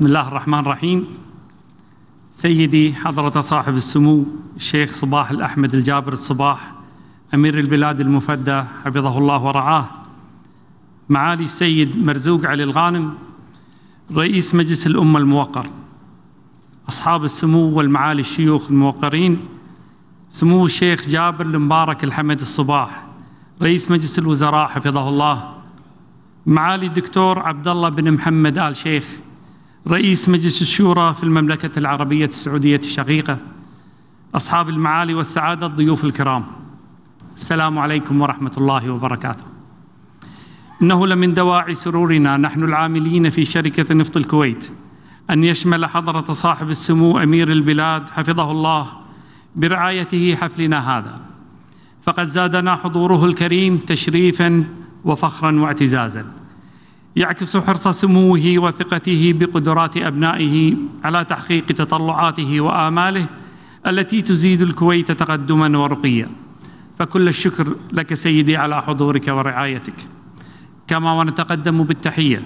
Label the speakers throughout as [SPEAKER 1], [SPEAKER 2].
[SPEAKER 1] بسم الله الرحمن الرحيم سيدي حضرة صاحب السمو الشيخ صباح الأحمد الجابر الصباح أمير البلاد المفدى حفظه الله ورعاه معالي السيد مرزوق علي الغانم رئيس مجلس الأمة الموقر أصحاب السمو والمعالي الشيوخ الموقرين سمو الشيخ جابر المبارك الحمد الصباح رئيس مجلس الوزراء حفظه الله معالي الدكتور عبد الله بن محمد آل شيخ رئيس مجلس الشورى في المملكة العربية السعودية الشقيقة أصحاب المعالي والسعادة الضيوف الكرام السلام عليكم ورحمة الله وبركاته إنه لمن دواعي سرورنا نحن العاملين في شركة نفط الكويت أن يشمل حضرة صاحب السمو أمير البلاد حفظه الله برعايته حفلنا هذا فقد زادنا حضوره الكريم تشريفا وفخرا واعتزازا يعكس حرص سموه وثقته بقدرات ابنائه على تحقيق تطلعاته واماله التي تزيد الكويت تقدما ورقيا فكل الشكر لك سيدي على حضورك ورعايتك كما ونتقدم بالتحيه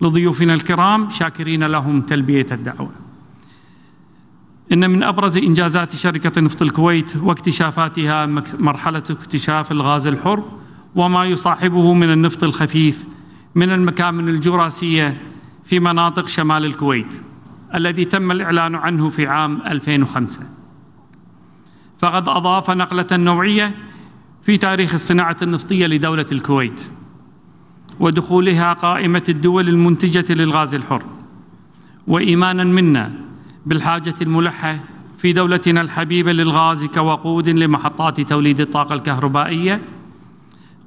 [SPEAKER 1] لضيوفنا الكرام شاكرين لهم تلبيه الدعوه إن من أبرز إنجازات شركة نفط الكويت واكتشافاتها مرحلة اكتشاف الغاز الحر وما يصاحبه من النفط الخفيف من المكامن الجراسية في مناطق شمال الكويت الذي تم الإعلان عنه في عام 2005 فقد أضاف نقلة نوعية في تاريخ الصناعة النفطية لدولة الكويت ودخولها قائمة الدول المنتجة للغاز الحر وإيمانا منا بالحاجة الملحة في دولتنا الحبيبة للغاز كوقود لمحطات توليد الطاقة الكهربائية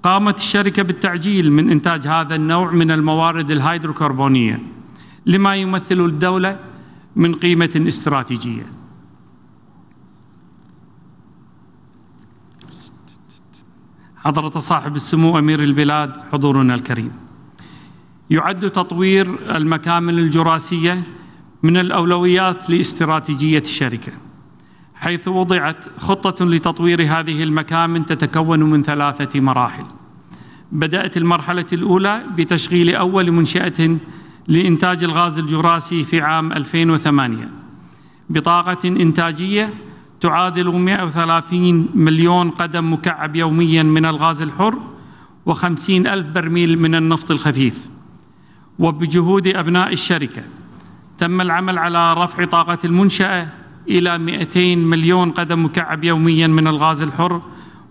[SPEAKER 1] قامت الشركة بالتعجيل من إنتاج هذا النوع من الموارد الهيدروكربونية لما يمثل الدولة من قيمة استراتيجية حضرة صاحب السمو أمير البلاد حضورنا الكريم يعد تطوير المكامن الجراسية من الأولويات لاستراتيجية الشركة حيث وضعت خطة لتطوير هذه المكامن تتكون من ثلاثة مراحل بدأت المرحلة الأولى بتشغيل أول منشأة لإنتاج الغاز الجراسي في عام 2008 بطاقة إنتاجية تعادل 130 مليون قدم مكعب يوميا من الغاز الحر و50 ألف برميل من النفط الخفيف وبجهود أبناء الشركة تم العمل على رفع طاقة المنشأة إلى 200 مليون قدم مكعب يوميا من الغاز الحر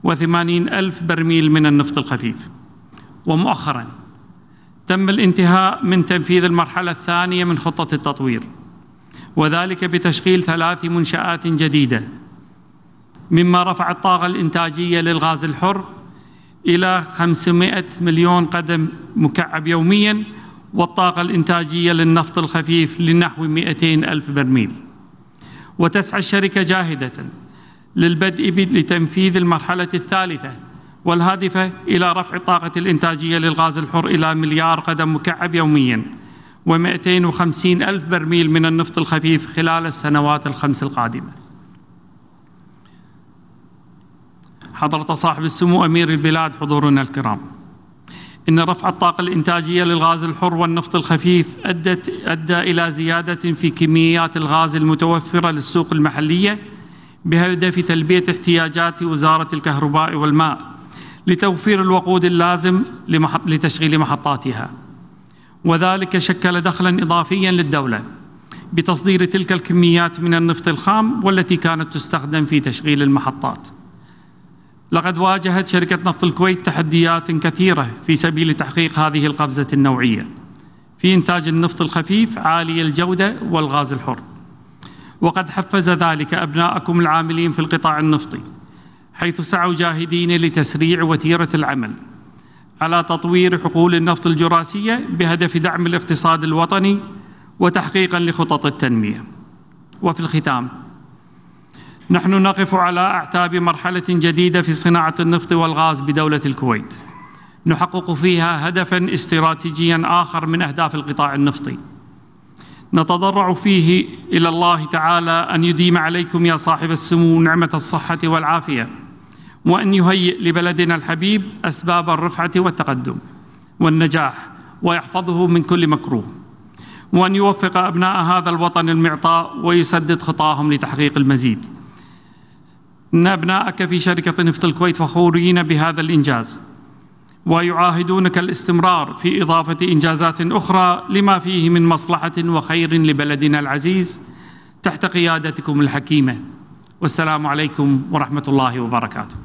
[SPEAKER 1] و80 ألف برميل من النفط الخفيف ومؤخرا تم الانتهاء من تنفيذ المرحلة الثانية من خطة التطوير وذلك بتشغيل ثلاث منشآت جديدة مما رفع الطاقة الإنتاجية للغاز الحر إلى 500 مليون قدم مكعب يومياً والطاقة الإنتاجية للنفط الخفيف لنحو 200 ألف برميل وتسعى الشركة جاهدة للبدء لتنفيذ المرحلة الثالثة والهادفة إلى رفع الطاقة الإنتاجية للغاز الحر إلى مليار قدم مكعب يومياً و250 ألف برميل من النفط الخفيف خلال السنوات الخمس القادمة حضرة صاحب السمو أمير البلاد حضورنا الكرام إن رفع الطاقة الإنتاجية للغاز الحر والنفط الخفيف أدت أدى إلى زيادة في كميات الغاز المتوفرة للسوق المحلية بهدف تلبية احتياجات وزارة الكهرباء والماء لتوفير الوقود اللازم لتشغيل محطاتها وذلك شكل دخلا إضافيا للدولة بتصدير تلك الكميات من النفط الخام والتي كانت تستخدم في تشغيل المحطات لقد واجهت شركة نفط الكويت تحديات كثيرة في سبيل تحقيق هذه القفزة النوعية في إنتاج النفط الخفيف عالي الجودة والغاز الحر وقد حفز ذلك أبناءكم العاملين في القطاع النفطي حيث سعوا جاهدين لتسريع وتيرة العمل على تطوير حقول النفط الجراسية بهدف دعم الاقتصاد الوطني وتحقيقا لخطط التنمية وفي الختام نحن نقف على أعتاب مرحلة جديدة في صناعة النفط والغاز بدولة الكويت نحقق فيها هدفا استراتيجيا آخر من أهداف القطاع النفطي نتضرع فيه إلى الله تعالى أن يديم عليكم يا صاحب السمو نعمة الصحة والعافية وأن يهيئ لبلدنا الحبيب أسباب الرفعة والتقدم والنجاح ويحفظه من كل مكروه وأن يوفق أبناء هذا الوطن المعطاء ويسدد خطاهم لتحقيق المزيد إن أبناءك في شركة نفط الكويت فخورين بهذا الإنجاز ويعاهدونك الاستمرار في إضافة إنجازات أخرى لما فيه من مصلحة وخير لبلدنا العزيز تحت قيادتكم الحكيمة والسلام عليكم ورحمة الله وبركاته